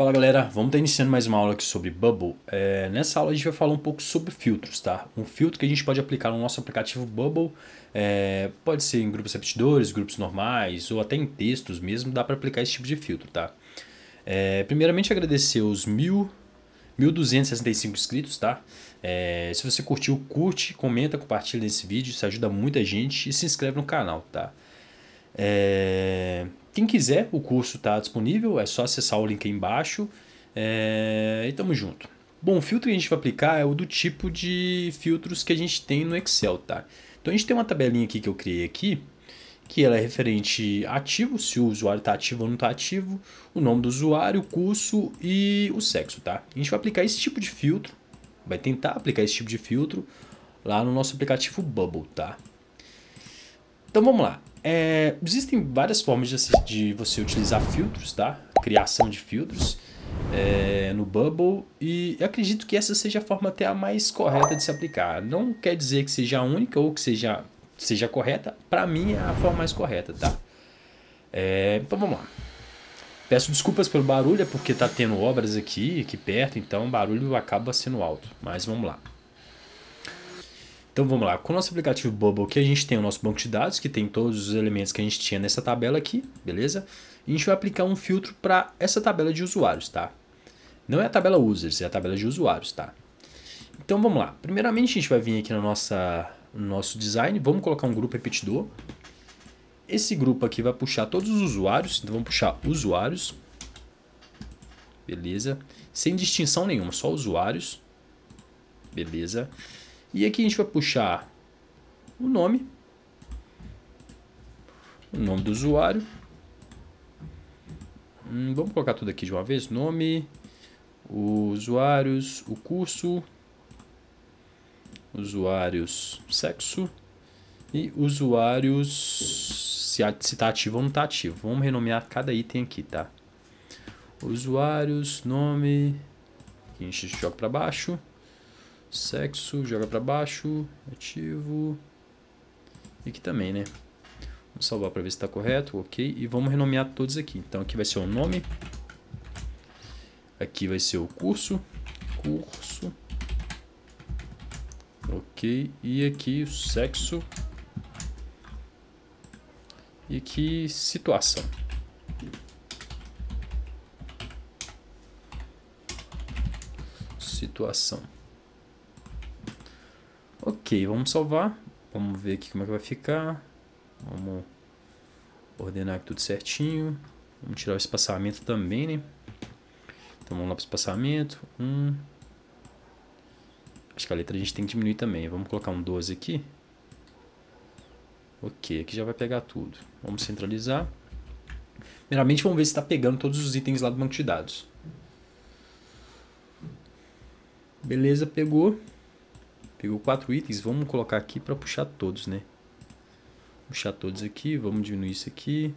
Fala galera, vamos estar tá iniciando mais uma aula aqui sobre Bubble. É, nessa aula a gente vai falar um pouco sobre filtros, tá? Um filtro que a gente pode aplicar no nosso aplicativo Bubble, é, pode ser em grupos repetidores, grupos normais ou até em textos mesmo, dá para aplicar esse tipo de filtro, tá? É, primeiramente agradecer os mil 1.265 inscritos, tá? É, se você curtiu, curte, comenta, compartilha esse vídeo, isso ajuda muita gente e se inscreve no canal, tá? É, quem quiser, o curso está disponível, é só acessar o link aí embaixo. É, e tamo junto. Bom, o filtro que a gente vai aplicar é o do tipo de filtros que a gente tem no Excel, tá? Então a gente tem uma tabelinha aqui que eu criei aqui, que ela é referente ativo, se o usuário está ativo ou não está ativo, o nome do usuário, o curso e o sexo, tá? A gente vai aplicar esse tipo de filtro, vai tentar aplicar esse tipo de filtro lá no nosso aplicativo Bubble, tá? Então vamos lá. É, existem várias formas de, de, você utilizar filtros, tá? Criação de filtros é, no Bubble e acredito que essa seja a forma até a mais correta de se aplicar. Não quer dizer que seja a única ou que seja, seja correta, para mim é a forma mais correta, tá? É, então vamos lá. Peço desculpas pelo barulho, é porque tá tendo obras aqui, aqui perto, então o barulho acaba sendo alto, mas vamos lá. Então vamos lá, com o nosso aplicativo Bubble aqui a gente tem o nosso banco de dados, que tem todos os elementos que a gente tinha nessa tabela aqui, beleza? E a gente vai aplicar um filtro para essa tabela de usuários, tá? Não é a tabela users, é a tabela de usuários, tá? Então vamos lá, primeiramente a gente vai vir aqui na nossa, no nosso design, vamos colocar um grupo repetidor. Esse grupo aqui vai puxar todos os usuários, então vamos puxar usuários, beleza? Sem distinção nenhuma, só usuários, beleza? Beleza? E aqui a gente vai puxar o nome, o nome do usuário. Hum, vamos colocar tudo aqui de uma vez: nome, usuários, o curso, usuários, sexo e usuários se está ativo ou não está ativo. Vamos renomear cada item aqui, tá? Usuários, nome, a gente joga para baixo Sexo, joga para baixo, ativo. E aqui também, né? Vamos salvar para ver se está correto, ok. E vamos renomear todos aqui. Então aqui vai ser o nome. Aqui vai ser o curso. Curso. Ok. E aqui o sexo. E aqui situação. Situação. Ok, vamos salvar. Vamos ver aqui como é que vai ficar. Vamos ordenar aqui tudo certinho. Vamos tirar o espaçamento também, né? Então vamos lá para o espaçamento. Um. Acho que a letra a gente tem que diminuir também. Vamos colocar um 12 aqui. Ok, aqui já vai pegar tudo. Vamos centralizar. Primeiramente vamos ver se está pegando todos os itens lá do banco de dados. Beleza, pegou. Pegou quatro itens, vamos colocar aqui para puxar todos, né? Puxar todos aqui, vamos diminuir isso aqui.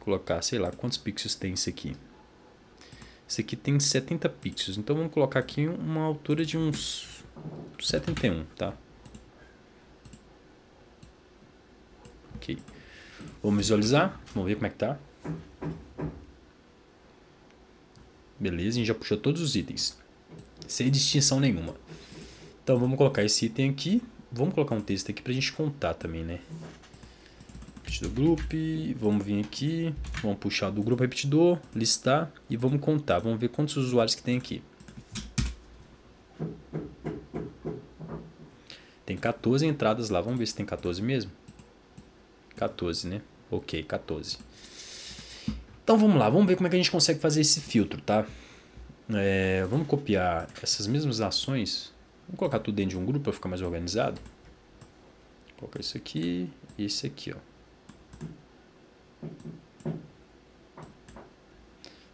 Colocar, sei lá, quantos pixels tem isso aqui? Isso aqui tem 70 pixels, então vamos colocar aqui uma altura de uns 71, tá? Ok. Vamos visualizar, vamos ver como é que tá. Beleza, a gente já puxou todos os itens. Sem distinção nenhuma. Então vamos colocar esse item aqui. Vamos colocar um texto aqui para a gente contar também, né? Repetidor group, vamos vir aqui, vamos puxar do grupo repetidor, listar e vamos contar. Vamos ver quantos usuários que tem aqui. Tem 14 entradas lá, vamos ver se tem 14 mesmo. 14, né? Ok, 14. Então vamos lá, vamos ver como é que a gente consegue fazer esse filtro, tá? É, vamos copiar essas mesmas ações Vamos colocar tudo dentro de um grupo para ficar mais organizado. Vou colocar isso aqui e isso aqui, ó.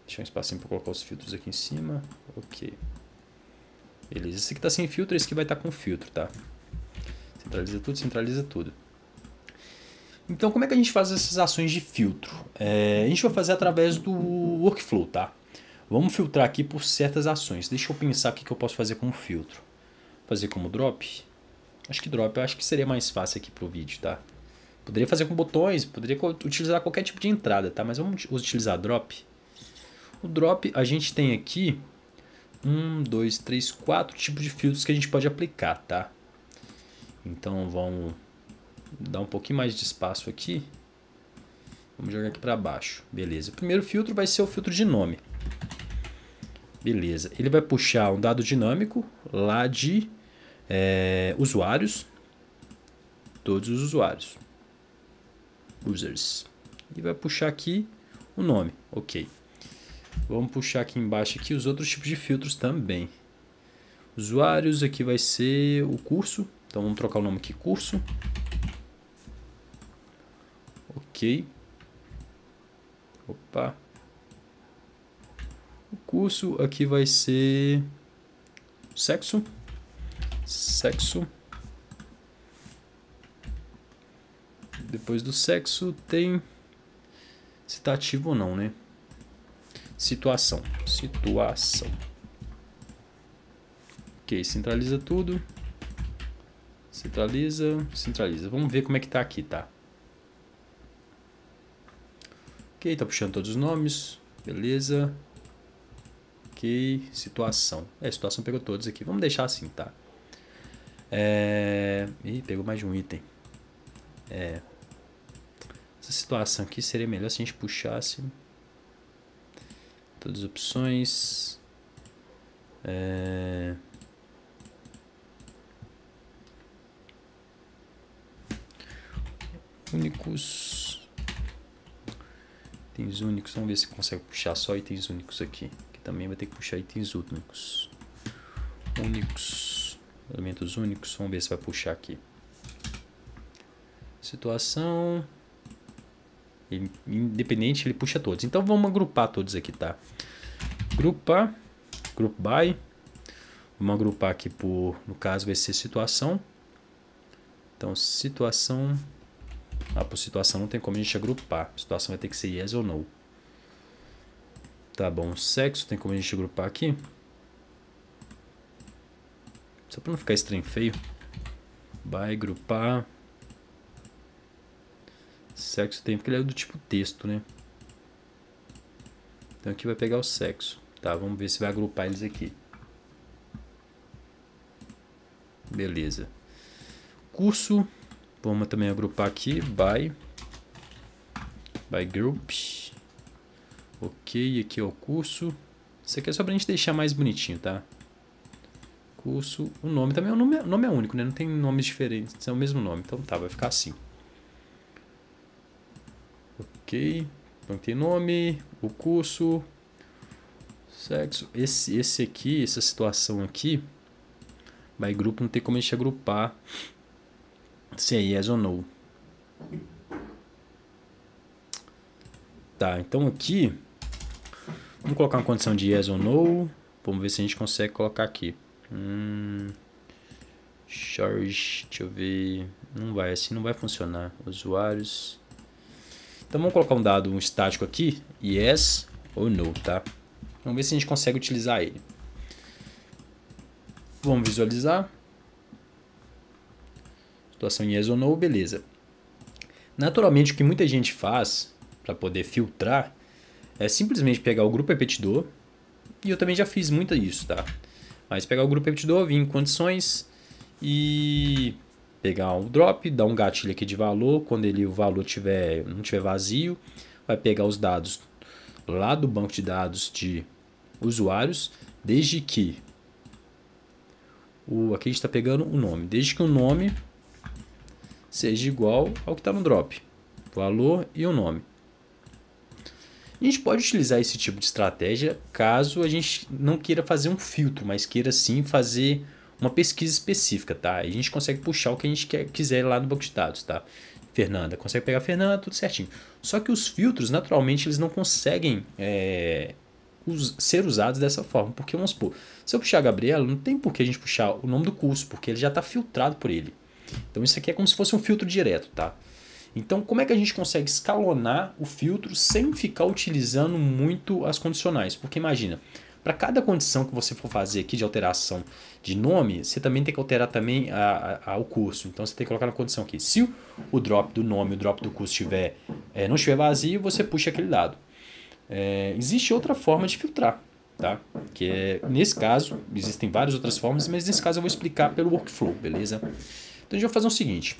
Deixar um espacinho para colocar os filtros aqui em cima. Ok. Beleza, esse aqui está sem filtro, esse aqui vai estar tá com filtro, tá? Centraliza tudo, centraliza tudo. Então, como é que a gente faz essas ações de filtro? É, a gente vai fazer através do workflow, tá? Vamos filtrar aqui por certas ações. Deixa eu pensar o que eu posso fazer com o filtro fazer como drop? Acho que drop, eu acho que seria mais fácil aqui pro vídeo, tá? Poderia fazer com botões, poderia utilizar qualquer tipo de entrada, tá? Mas vamos utilizar drop. O drop, a gente tem aqui um, dois, três, quatro tipos de filtros que a gente pode aplicar, tá? Então vamos dar um pouquinho mais de espaço aqui. Vamos jogar aqui para baixo. Beleza. O primeiro filtro vai ser o filtro de nome. Beleza. Ele vai puxar um dado dinâmico lá de é, usuários. Todos os usuários. Users. E vai puxar aqui o nome. Ok. Vamos puxar aqui embaixo aqui os outros tipos de filtros também. Usuários, aqui vai ser o curso. Então vamos trocar o nome aqui, curso. Ok. Opa. O curso aqui vai ser sexo, sexo. Depois do sexo tem se tá ativo ou não, né? Situação, situação. Ok, centraliza tudo. Centraliza, centraliza. Vamos ver como é que tá aqui, tá? Ok, tá puxando todos os nomes. Beleza aqui, situação. É, situação pegou todos aqui. Vamos deixar assim, tá? É... Ih, pegou mais de um item. É... Essa situação aqui seria melhor se a gente puxasse... Todas as opções... É... Únicos... Itens únicos, vamos ver se consegue puxar só itens únicos aqui também vai ter que puxar itens únicos. Únicos, elementos únicos, vamos ver se vai puxar aqui. Situação, independente ele puxa todos. Então vamos agrupar todos aqui, tá? Grupa. group by, vamos agrupar aqui por, no caso vai ser situação. Então situação, ah, por situação não tem como a gente agrupar, situação vai ter que ser yes ou no. Tá bom, sexo, tem como a gente agrupar aqui? Só pra não ficar estranho feio. Vai agrupar. Sexo tem, porque ele é do tipo texto, né? Então aqui vai pegar o sexo. Tá, vamos ver se vai agrupar eles aqui. Beleza. Curso. Vamos também agrupar aqui. By. By group. Ok, aqui é o curso. Isso aqui é só pra gente deixar mais bonitinho, tá? Curso, o nome também, o é nome, nome é único, né? Não tem nomes diferentes, é o mesmo nome. Então tá, vai ficar assim. Ok, então tem nome, o curso, sexo. Esse, esse aqui, essa situação aqui, Vai grupo não tem como a gente agrupar se é yes ou no. Tá, então aqui Vamos colocar uma condição de yes ou no. Vamos ver se a gente consegue colocar aqui. Hum, Charge, deixa eu ver. Não vai, assim não vai funcionar. Usuários. Então vamos colocar um dado um estático aqui, yes ou no, tá? Vamos ver se a gente consegue utilizar ele. Vamos visualizar. Situação yes ou no, beleza. Naturalmente o que muita gente faz para poder filtrar é simplesmente pegar o grupo repetidor, e eu também já fiz muito isso, tá? Mas pegar o grupo repetidor, vir em condições e pegar o drop, dar um gatilho aqui de valor, quando ele o valor tiver, não tiver vazio, vai pegar os dados lá do banco de dados de usuários, desde que o aqui a gente está pegando o nome, desde que o nome seja igual ao que está no drop, valor e o nome. A gente pode utilizar esse tipo de estratégia caso a gente não queira fazer um filtro, mas queira sim fazer uma pesquisa específica, tá? A gente consegue puxar o que a gente quer, quiser lá no banco de dados, tá? Fernanda, consegue pegar Fernanda, tudo certinho. Só que os filtros, naturalmente, eles não conseguem é, us ser usados dessa forma. Porque, vamos supor, se eu puxar a Gabriela, não tem por que a gente puxar o nome do curso, porque ele já está filtrado por ele. Então, isso aqui é como se fosse um filtro direto, tá? Então, como é que a gente consegue escalonar o filtro sem ficar utilizando muito as condicionais? Porque imagina, para cada condição que você for fazer aqui de alteração de nome, você também tem que alterar também a, a, a, o curso. Então você tem que colocar na condição aqui. Se o drop do nome, o drop do curso tiver, é, não estiver vazio, você puxa aquele dado. É, existe outra forma de filtrar, tá? Que é, nesse caso, existem várias outras formas, mas nesse caso eu vou explicar pelo workflow, beleza? Então a gente vai fazer o seguinte.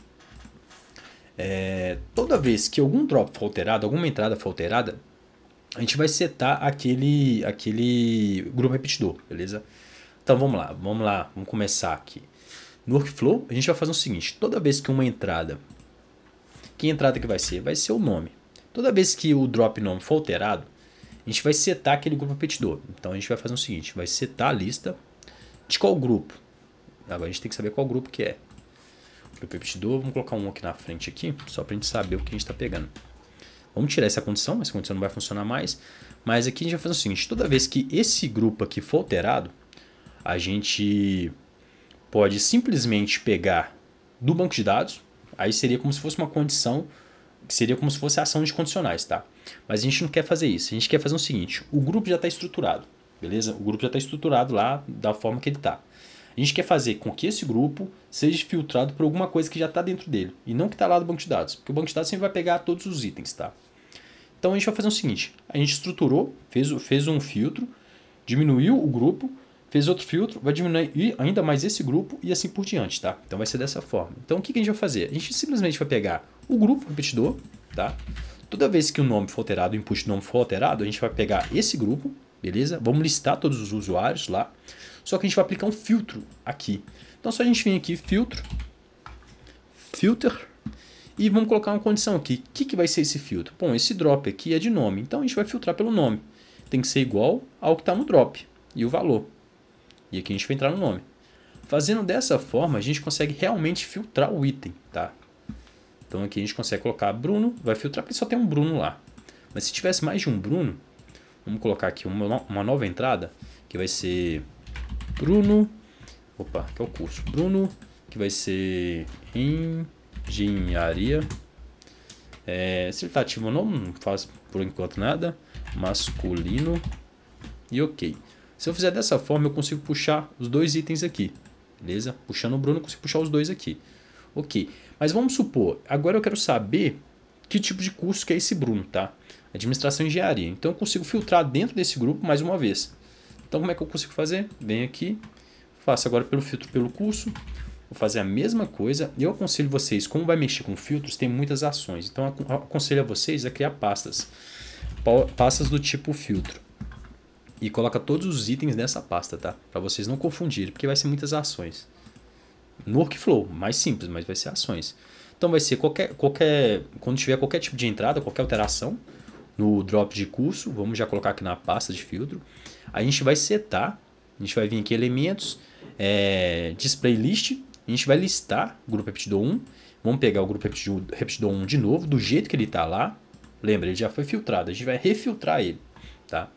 É, toda vez que algum drop for alterado, alguma entrada for alterada, a gente vai setar aquele, aquele grupo repetidor, beleza? Então vamos lá, vamos lá, vamos começar aqui. No workflow, a gente vai fazer o seguinte: toda vez que uma entrada, que entrada que vai ser? Vai ser o nome. Toda vez que o drop nome for alterado, a gente vai setar aquele grupo repetidor. Então a gente vai fazer o seguinte: vai setar a lista de qual grupo. Agora a gente tem que saber qual grupo que é micropeptidor. Vamos colocar um aqui na frente aqui, só para a gente saber o que a gente está pegando. Vamos tirar essa condição, essa condição não vai funcionar mais. Mas aqui a gente vai fazer o seguinte, toda vez que esse grupo aqui for alterado, a gente pode simplesmente pegar do banco de dados, aí seria como se fosse uma condição, seria como se fosse ação de condicionais, tá? Mas a gente não quer fazer isso, a gente quer fazer o seguinte, o grupo já está estruturado, beleza? O grupo já está estruturado lá da forma que ele está. A gente quer fazer com que esse grupo seja filtrado por alguma coisa que já está dentro dele e não que está lá do banco de dados, porque o banco de dados sempre vai pegar todos os itens, tá? Então a gente vai fazer o seguinte: a gente estruturou, fez, fez um filtro, diminuiu o grupo, fez outro filtro, vai diminuir ainda mais esse grupo e assim por diante, tá? Então vai ser dessa forma. Então o que, a gente vai fazer? A gente simplesmente vai pegar o grupo repetidor, tá? Toda vez que o nome for alterado, o input nome for alterado, a gente vai pegar esse grupo, beleza? Vamos listar todos os usuários lá. Só que a gente vai aplicar um filtro aqui. Então só a gente vir aqui, filtro, filter, e vamos colocar uma condição aqui. O que, que vai ser esse filtro? Bom, esse drop aqui é de nome, então a gente vai filtrar pelo nome. Tem que ser igual ao que está no drop e o valor. E aqui a gente vai entrar no nome. Fazendo dessa forma, a gente consegue realmente filtrar o item, tá? Então aqui a gente consegue colocar Bruno, vai filtrar porque só tem um Bruno lá. Mas se tivesse mais de um Bruno, vamos colocar aqui uma, uma nova entrada, que vai ser Bruno. Opa, que é o curso. Bruno, que vai ser engenharia. É, se ele está ativo ou não, não faz por enquanto nada. Masculino. E ok. Se eu fizer dessa forma, eu consigo puxar os dois itens aqui. Beleza? Puxando o Bruno, eu consigo puxar os dois aqui. Ok. Mas vamos supor, agora eu quero saber que tipo de curso que é esse Bruno, tá? Administração e Engenharia. Então eu consigo filtrar dentro desse grupo mais uma vez. Então como é que eu consigo fazer? Venho aqui, faço agora pelo filtro pelo curso, vou fazer a mesma coisa. Eu aconselho vocês, como vai mexer com filtros, tem muitas ações. Então aconselho a vocês a criar pastas. Pastas do tipo filtro. E coloca todos os itens nessa pasta, tá? Para vocês não confundirem, porque vai ser muitas ações. No workflow, mais simples, mas vai ser ações. Então vai ser qualquer, qualquer quando tiver qualquer tipo de entrada, qualquer alteração no drop de curso, vamos já colocar aqui na pasta de filtro a gente vai setar, a gente vai vir aqui elementos, é, display list, a gente vai listar o grupo repetidor 1, vamos pegar o grupo repetidor 1 de novo, do jeito que ele está lá, lembra, ele já foi filtrado, a gente vai refiltrar ele, tá?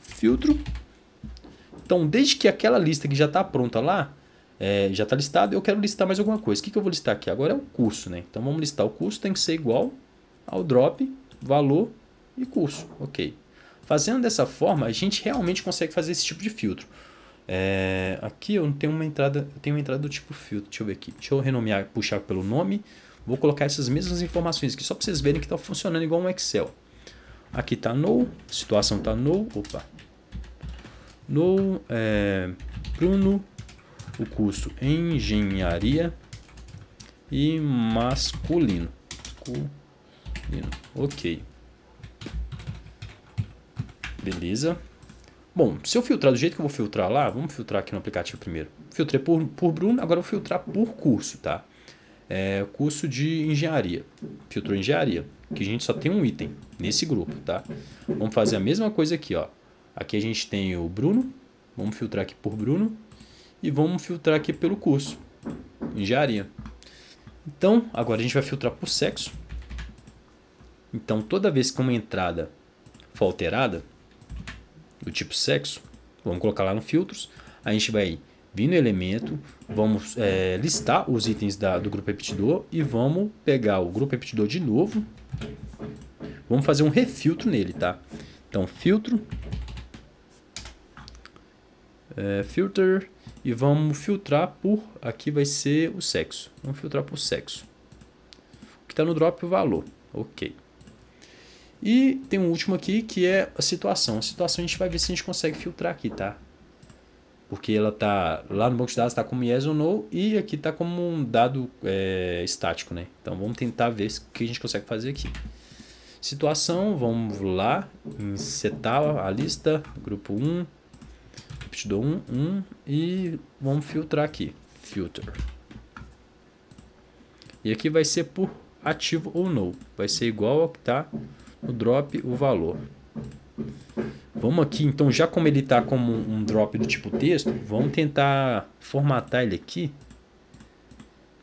Filtro, então desde que aquela lista que já está pronta lá, é, já está listado, eu quero listar mais alguma coisa. O que, que eu vou listar aqui? Agora é o curso, né? Então vamos listar o curso, tem que ser igual ao drop, valor e curso, ok. Fazendo dessa forma, a gente realmente consegue fazer esse tipo de filtro. É, aqui eu tenho uma entrada, eu tenho uma entrada do tipo filtro. Deixa eu ver aqui. Deixa eu renomear, puxar pelo nome. Vou colocar essas mesmas informações aqui só para vocês verem que está funcionando igual um Excel. Aqui está no, situação está no, opa. No é, Bruno, o curso engenharia e masculino. masculino. Ok. Beleza. Bom, se eu filtrar do jeito que eu vou filtrar lá, vamos filtrar aqui no aplicativo primeiro. Filtrei por, por Bruno, agora eu vou filtrar por curso, tá? É, curso de engenharia. Filtrou engenharia, que a gente só tem um item nesse grupo, tá? Vamos fazer a mesma coisa aqui, ó. Aqui a gente tem o Bruno, vamos filtrar aqui por Bruno e vamos filtrar aqui pelo curso, engenharia. Então, agora a gente vai filtrar por sexo. Então, toda vez que uma entrada for alterada, do tipo sexo, vamos colocar lá no filtros, a gente vai vir no elemento, vamos é, listar os itens da, do grupo repetidor e vamos pegar o grupo repetidor de novo, vamos fazer um refiltro nele, tá? Então, filtro, é, filter, e vamos filtrar por, aqui vai ser o sexo, vamos filtrar por sexo. O que está no drop, o valor, ok. E tem um último aqui que é a situação. A situação a gente vai ver se a gente consegue filtrar aqui, tá? Porque ela tá lá no banco de dados está como yes ou no e aqui está como um dado é, estático, né? Então vamos tentar ver o que a gente consegue fazer aqui. Situação, vamos lá setar a lista, grupo 1, repetidor 1, 1 e vamos filtrar aqui, filter. E aqui vai ser por ativo ou no, vai ser igual ao que tá o drop, o valor. Vamos aqui, então, já como ele está como um drop do tipo texto, vamos tentar formatar ele aqui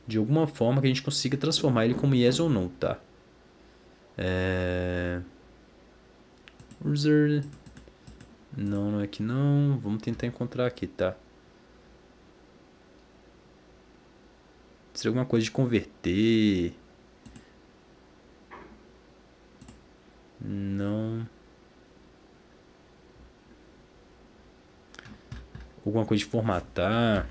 de alguma forma que a gente consiga transformar ele como yes ou não, tá? É... User... Não, não é que não. Vamos tentar encontrar aqui, tá? Seria alguma coisa de converter... alguma coisa de formatar.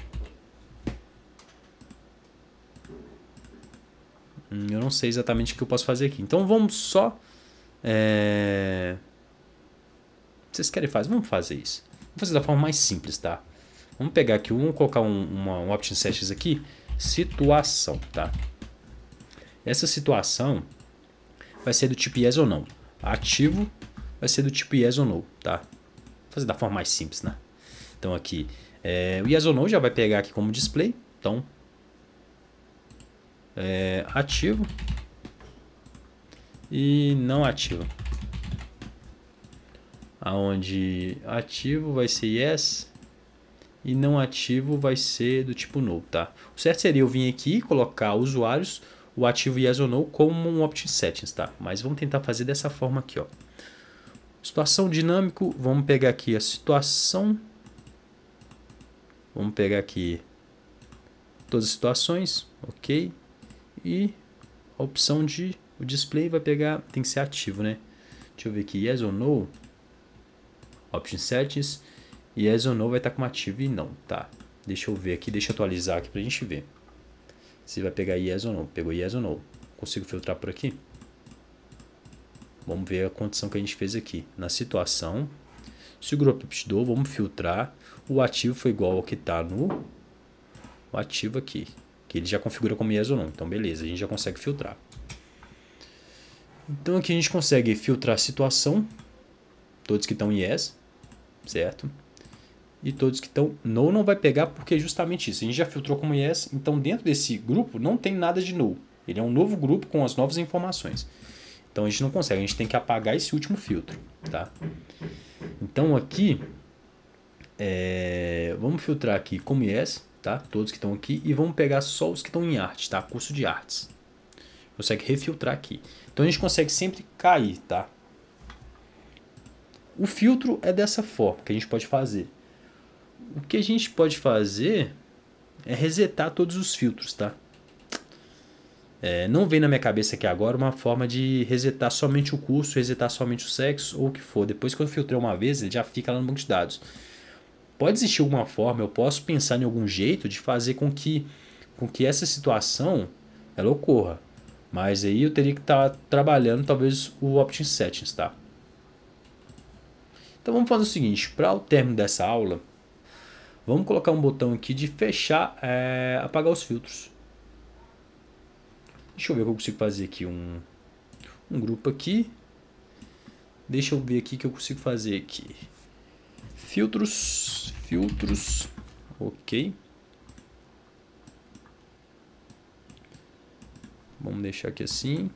Hum, eu não sei exatamente o que eu posso fazer aqui. Então vamos só... É... Vocês querem fazer? Vamos fazer isso. Vamos fazer da forma mais simples, tá? Vamos pegar aqui, vamos colocar um, uma, um option settings aqui. Situação, tá? Essa situação vai ser do tipo yes ou não. Ativo vai ser do tipo yes ou não, tá? Vou fazer da forma mais simples, né? Então aqui, é, o não já vai pegar aqui como display. Então, é, ativo e não ativo. Aonde ativo vai ser yes e não ativo vai ser do tipo no, tá? O certo seria eu vir aqui e colocar usuários, o ativo yes ou no como um opt settings, tá? Mas vamos tentar fazer dessa forma aqui, ó. Situação dinâmico, vamos pegar aqui a situação Vamos pegar aqui todas as situações, ok? E a opção de o display vai pegar, tem que ser ativo, né? Deixa eu ver aqui, yes ou no, option settings, yes ou no vai estar tá como ativo e não, tá? Deixa eu ver aqui, deixa eu atualizar aqui pra gente ver. Se vai pegar yes ou não, pegou yes ou não. Consigo filtrar por aqui? Vamos ver a condição que a gente fez aqui. Na situação, se o grupo peptidou, vamos filtrar. O ativo foi igual ao que está no o ativo aqui. Que ele já configura como yes ou não. Então, beleza, a gente já consegue filtrar. Então, aqui a gente consegue filtrar a situação. Todos que estão em yes, certo? E todos que estão no não vai pegar porque é justamente isso. A gente já filtrou como yes, então dentro desse grupo não tem nada de no. Ele é um novo grupo com as novas informações. Então a gente não consegue, a gente tem que apagar esse último filtro, tá? Então aqui, é, vamos filtrar aqui como yes, tá? Todos que estão aqui e vamos pegar só os que estão em arte, tá? Curso de artes. Consegue refiltrar aqui. Então a gente consegue sempre cair, tá? O filtro é dessa forma que a gente pode fazer. O que a gente pode fazer é resetar todos os filtros, tá? É, não vem na minha cabeça aqui agora uma forma de resetar somente o curso, resetar somente o sexo ou o que for. Depois que eu filtrei uma vez, ele já fica lá no banco de dados. Pode existir alguma forma, eu posso pensar em algum jeito de fazer com que, com que essa situação ela ocorra. Mas aí eu teria que estar tá trabalhando talvez o opt-in settings, tá? Então vamos fazer o seguinte, para o término dessa aula, vamos colocar um botão aqui de fechar, é, apagar os filtros. Deixa eu ver o que eu consigo fazer aqui. Um, um grupo aqui. Deixa eu ver aqui o que eu consigo fazer aqui. Filtros. Filtros. Ok. Vamos deixar aqui assim.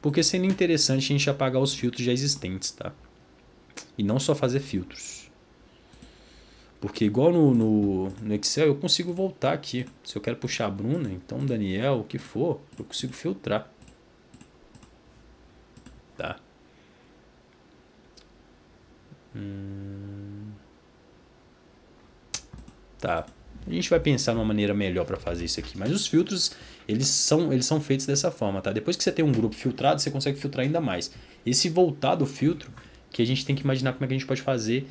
Porque sendo interessante a gente apagar os filtros já existentes, tá? E não só fazer filtros. Porque igual no, no, no, Excel, eu consigo voltar aqui. Se eu quero puxar a Bruna, então Daniel, o que for, eu consigo filtrar. Tá. Hum... Tá. A gente vai pensar numa maneira melhor para fazer isso aqui. Mas os filtros, eles são, eles são feitos dessa forma, tá? Depois que você tem um grupo filtrado, você consegue filtrar ainda mais. Esse voltar do filtro, que a gente tem que imaginar como é que a gente pode fazer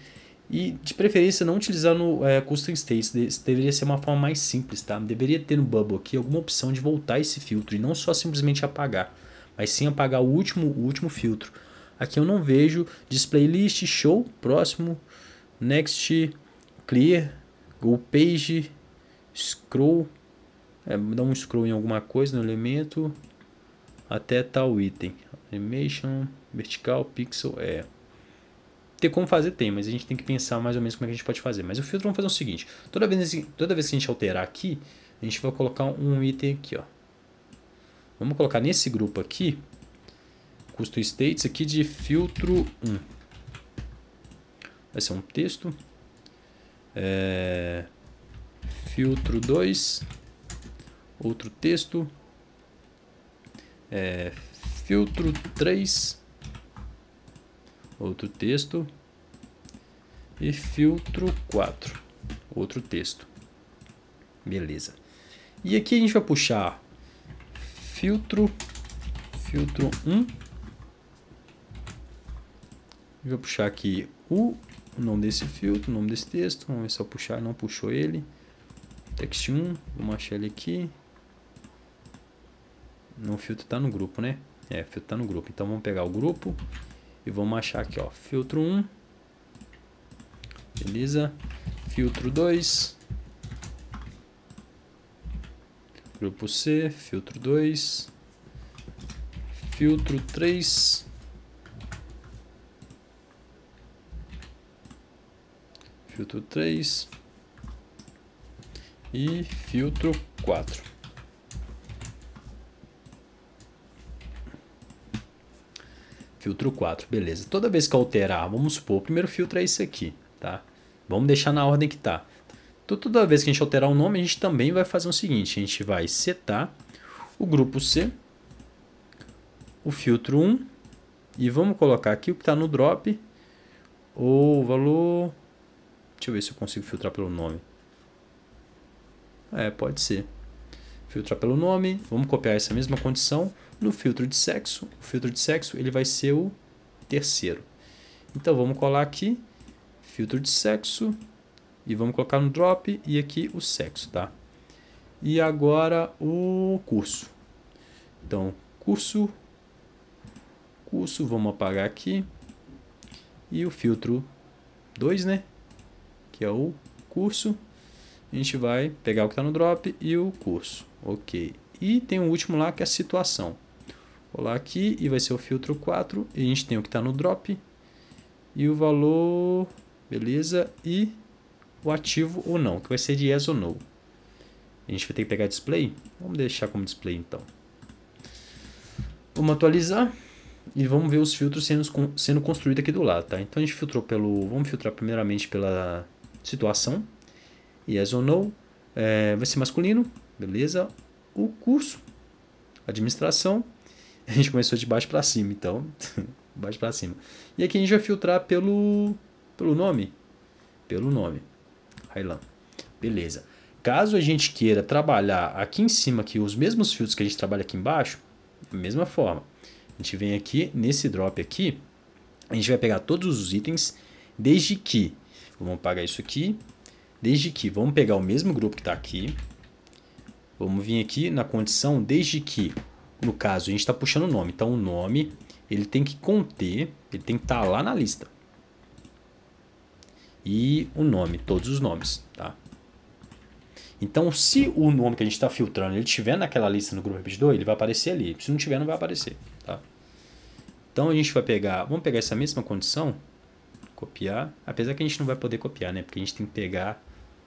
e de preferência não utilizando é, custom states, Isso deveria ser uma forma mais simples, tá? Deveria ter no bubble aqui alguma opção de voltar esse filtro e não só simplesmente apagar, mas sim apagar o último, o último filtro. Aqui eu não vejo display list, show, próximo, next, clear, go page, scroll, é, dá um scroll em alguma coisa no elemento até tal item. Animation, vertical, pixel, é, ter como fazer tem, mas a gente tem que pensar mais ou menos como é que a gente pode fazer. Mas o filtro vamos fazer o seguinte, toda vez, toda vez que a gente alterar aqui, a gente vai colocar um item aqui, ó. Vamos colocar nesse grupo aqui, custo states aqui de filtro 1. Vai ser um texto. É, filtro 2, outro texto. É, filtro 3, outro texto. E filtro 4, outro texto. Beleza. E aqui a gente vai puxar filtro, filtro 1. Vou puxar aqui o nome desse filtro, o nome desse texto. Vamos ver se eu puxar, não puxou ele. Text 1, vamos achar ele aqui. Não, o filtro está no grupo, né? É, o filtro está no grupo. Então vamos pegar o grupo, e vamos achar aqui, ó, filtro 1. Beleza? Filtro 2. Grupo C, filtro 2. Filtro 3. Filtro 3. E filtro 4. Filtro 4, beleza. Toda vez que alterar, vamos supor, o primeiro filtro é esse aqui, tá? Vamos deixar na ordem que está. Então, toda vez que a gente alterar o nome, a gente também vai fazer o seguinte, a gente vai setar o grupo C, o filtro 1, e vamos colocar aqui o que está no drop, o valor... Deixa eu ver se eu consigo filtrar pelo nome. É, pode ser. Filtrar pelo nome, vamos copiar essa mesma condição, no filtro de sexo, o filtro de sexo ele vai ser o terceiro. Então vamos colar aqui, filtro de sexo, e vamos colocar no drop e aqui o sexo, tá? E agora o curso. Então, curso, curso, vamos apagar aqui. E o filtro 2, né? Que é o curso. A gente vai pegar o que está no drop e o curso. Ok. E tem o último lá que é a situação colar aqui e vai ser o filtro 4. E a gente tem o que está no drop e o valor, beleza, e o ativo ou não, que vai ser de yes ou no. A gente vai ter que pegar display, vamos deixar como display então. Vamos atualizar e vamos ver os filtros sendo, sendo construídos aqui do lado, tá? Então a gente filtrou pelo, vamos filtrar primeiramente pela situação, yes ou no, é, vai ser masculino, beleza, o curso, administração, a gente começou de baixo para cima, então, baixo para cima. E aqui a gente vai filtrar pelo, pelo nome, pelo nome, Railan. Beleza. Caso a gente queira trabalhar aqui em cima, aqui, os mesmos filtros que a gente trabalha aqui embaixo, da mesma forma. A gente vem aqui nesse drop aqui, a gente vai pegar todos os itens, desde que, vamos apagar isso aqui, desde que, vamos pegar o mesmo grupo que está aqui, vamos vir aqui na condição desde que no caso, a gente está puxando o nome. Então, o nome ele tem que conter, ele tem que estar tá lá na lista. E o nome, todos os nomes, tá? Então, se o nome que a gente está filtrando ele estiver naquela lista no grupo repetidor, ele vai aparecer ali. Se não tiver, não vai aparecer, tá? Então, a gente vai pegar, vamos pegar essa mesma condição, copiar, apesar que a gente não vai poder copiar, né? Porque a gente tem que pegar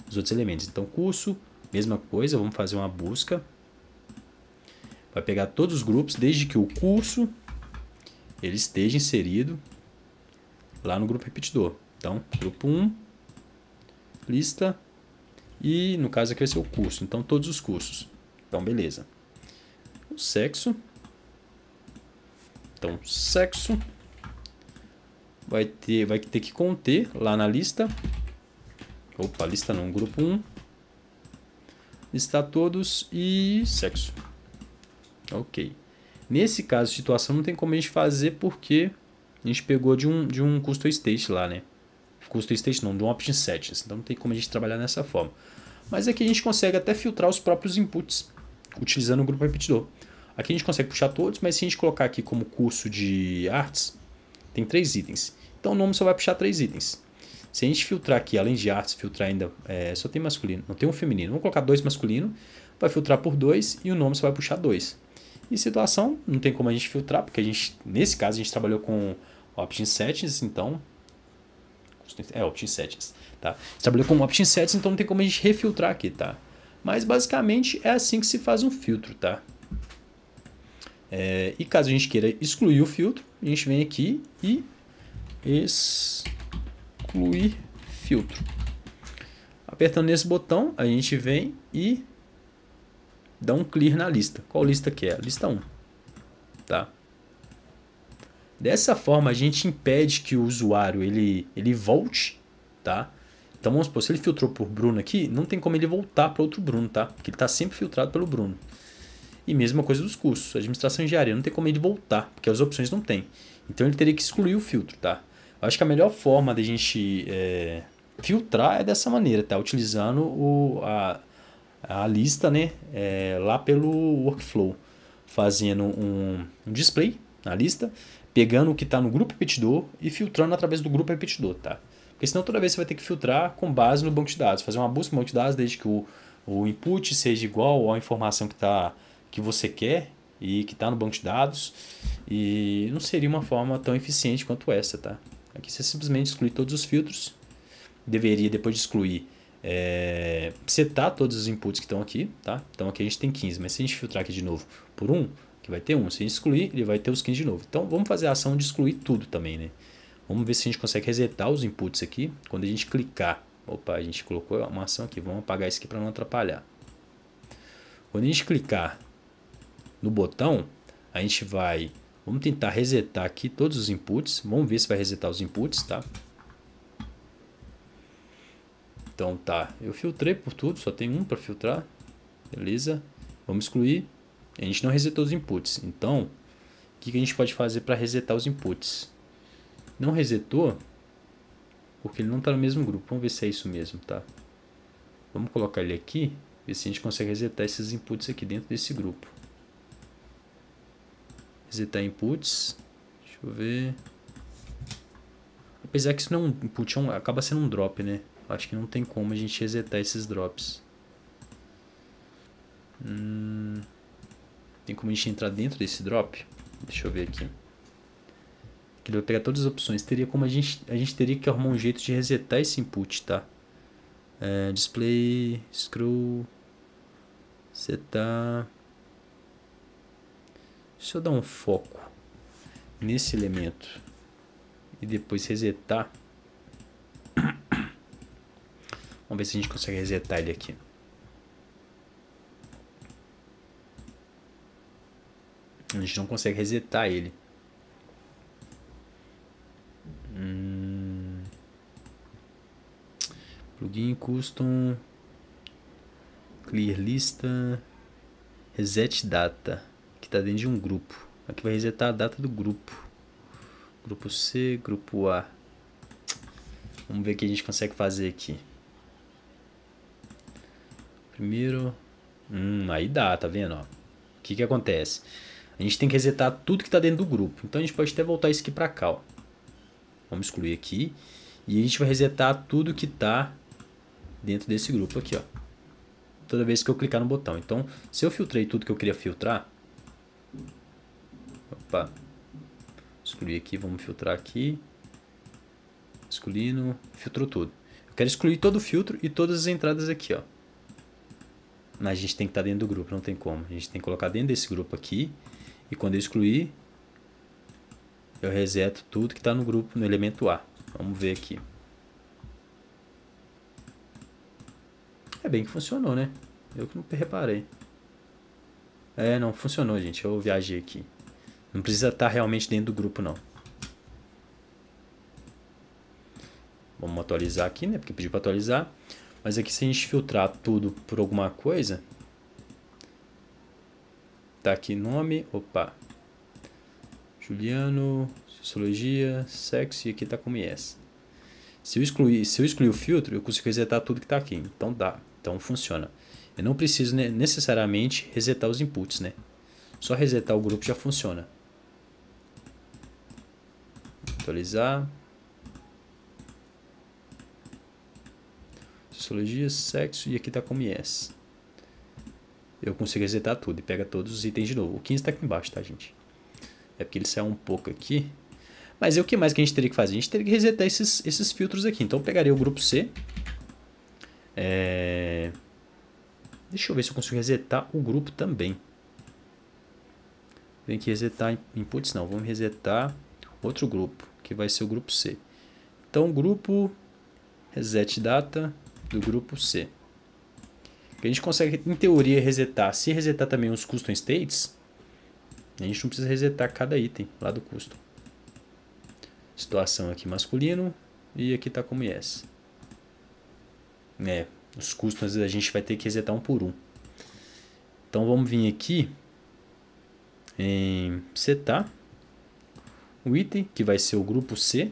os outros elementos. Então, curso, mesma coisa, vamos fazer uma busca Vai pegar todos os grupos, desde que o curso ele esteja inserido lá no grupo repetidor. Então, grupo 1, lista, e no caso aqui vai ser o curso, então todos os cursos. Então, beleza. O sexo. Então, sexo vai ter, vai ter que conter lá na lista. Opa, lista não, grupo 1. Listar todos e sexo. Ok. Nesse caso, situação não tem como a gente fazer porque a gente pegou de um, de um custom state lá, né? Custom state não, de um option settings. Então não tem como a gente trabalhar nessa forma. Mas aqui a gente consegue até filtrar os próprios inputs utilizando o grupo repetidor. Aqui a gente consegue puxar todos, mas se a gente colocar aqui como curso de artes, tem três itens. Então o nome só vai puxar três itens. Se a gente filtrar aqui, além de artes, filtrar ainda, é, só tem masculino, não tem um feminino. Vamos colocar dois masculino, vai filtrar por dois e o nome só vai puxar dois. E situação, não tem como a gente filtrar, porque a gente, nesse caso, a gente trabalhou com opt-in settings, então. É, opt-in settings, tá? Trabalhou com opt-in settings, então não tem como a gente refiltrar aqui, tá? Mas basicamente é assim que se faz um filtro, tá? É, e caso a gente queira excluir o filtro, a gente vem aqui e excluir filtro. Apertando nesse botão, a gente vem e dá um clear na lista. Qual lista que é? Lista 1. Tá? Dessa forma, a gente impede que o usuário ele, ele volte, tá? Então vamos supor, se ele filtrou por Bruno aqui, não tem como ele voltar para outro Bruno, tá? Porque ele está sempre filtrado pelo Bruno. E mesma coisa dos cursos, administração e engenharia, não tem como ele voltar, porque as opções não tem. Então ele teria que excluir o filtro, tá? Eu acho que a melhor forma da gente é, filtrar é dessa maneira, tá? Utilizando o, a, a lista né, é, lá pelo workflow, fazendo um, um display na lista, pegando o que está no grupo repetidor e filtrando através do grupo repetidor, tá? Porque senão toda vez você vai ter que filtrar com base no banco de dados, fazer uma busca no banco de dados desde que o, o input seja igual à informação que, tá, que você quer e que está no banco de dados e não seria uma forma tão eficiente quanto essa, tá? Aqui você simplesmente exclui todos os filtros, deveria depois de excluir é, setar todos os inputs que estão aqui, tá? Então aqui a gente tem 15, mas se a gente filtrar aqui de novo por 1, que vai ter 1. Se a gente excluir, ele vai ter os 15 de novo. Então vamos fazer a ação de excluir tudo também, né? Vamos ver se a gente consegue resetar os inputs aqui. Quando a gente clicar, opa, a gente colocou uma ação aqui, vamos apagar isso aqui para não atrapalhar. Quando a gente clicar no botão, a gente vai, vamos tentar resetar aqui todos os inputs, vamos ver se vai resetar os inputs, tá? Então tá, eu filtrei por tudo, só tem um para filtrar. Beleza? Vamos excluir. A gente não resetou os inputs. Então, o que, que a gente pode fazer para resetar os inputs? Não resetou, porque ele não está no mesmo grupo. Vamos ver se é isso mesmo, tá? Vamos colocar ele aqui, ver se a gente consegue resetar esses inputs aqui dentro desse grupo. Resetar inputs. Deixa eu ver. Apesar que isso não é um input, é um, acaba sendo um drop, né? Acho que não tem como a gente resetar esses drops. Hum, tem como a gente entrar dentro desse drop? Deixa eu ver aqui. Ele vai pegar todas as opções. Teria como a gente, a gente teria que arrumar um jeito de resetar esse input, tá? É, display, scroll, setar. Deixa eu dar um foco nesse elemento e depois resetar. Vamos ver se a gente consegue resetar ele aqui. A gente não consegue resetar ele. Hum... Plugin custom. Clear lista. Reset data. Que está dentro de um grupo. Aqui vai resetar a data do grupo. Grupo C, grupo A. Vamos ver o que a gente consegue fazer aqui. Primeiro. Hum, aí dá, tá vendo? O que, que acontece? A gente tem que resetar tudo que está dentro do grupo. Então a gente pode até voltar isso aqui para cá. Ó. Vamos excluir aqui. E a gente vai resetar tudo que está dentro desse grupo aqui. Ó. Toda vez que eu clicar no botão. Então, se eu filtrei tudo que eu queria filtrar. Opa. Excluir aqui, vamos filtrar aqui. Excluindo, filtrou tudo. Eu quero excluir todo o filtro e todas as entradas aqui. Ó a gente tem que estar tá dentro do grupo, não tem como. A gente tem que colocar dentro desse grupo aqui. E quando eu excluir, eu reseto tudo que está no grupo, no elemento A. Vamos ver aqui. É bem que funcionou, né? Eu que não reparei. É, não, funcionou, gente. Eu viajei aqui. Não precisa estar tá realmente dentro do grupo, não. Vamos atualizar aqui, né? Porque pediu para atualizar. Mas aqui se a gente filtrar tudo por alguma coisa, tá aqui nome, opa, Juliano, Sociologia, Sexo e aqui tá como IS. Se eu, excluir, se eu excluir o filtro, eu consigo resetar tudo que está aqui. Então dá, então funciona. Eu não preciso necessariamente resetar os inputs, né? Só resetar o grupo já funciona. Atualizar. Sociologia, sexo e aqui está como yes. Eu consigo resetar tudo e pega todos os itens de novo. O 15 está aqui embaixo, tá, gente? É porque ele saiu um pouco aqui. Mas é o que mais que a gente teria que fazer? A gente teria que resetar esses, esses filtros aqui. Então eu pegaria o grupo C. É... Deixa eu ver se eu consigo resetar o grupo também. Tem que resetar inputs, não. Vamos resetar outro grupo, que vai ser o grupo C. Então, grupo reset data do grupo C. Que a gente consegue, em teoria, resetar. Se resetar também os custom states, a gente não precisa resetar cada item lá do custom. Situação aqui masculino e aqui está como yes. É, os custom às vezes a gente vai ter que resetar um por um. Então vamos vir aqui em setar o item, que vai ser o grupo C,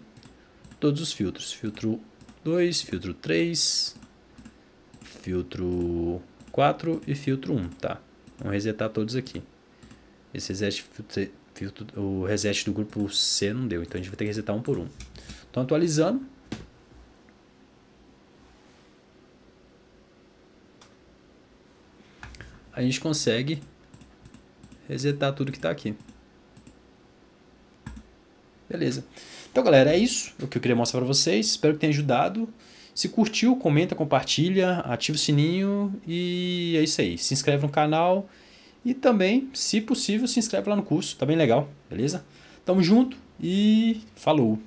todos os filtros. Filtro 2, filtro 3, filtro 4 e filtro 1, tá? Vamos resetar todos aqui. Esse reset, filtro, o reset do grupo C não deu, então a gente vai ter que resetar um por um. Então atualizando. A gente consegue resetar tudo que está aqui. Beleza. Então, galera, é isso o que eu queria mostrar para vocês. Espero que tenha ajudado. Se curtiu, comenta, compartilha, ativa o sininho e é isso aí. Se inscreve no canal e também, se possível, se inscreve lá no curso, tá bem legal, beleza? Tamo junto e falou!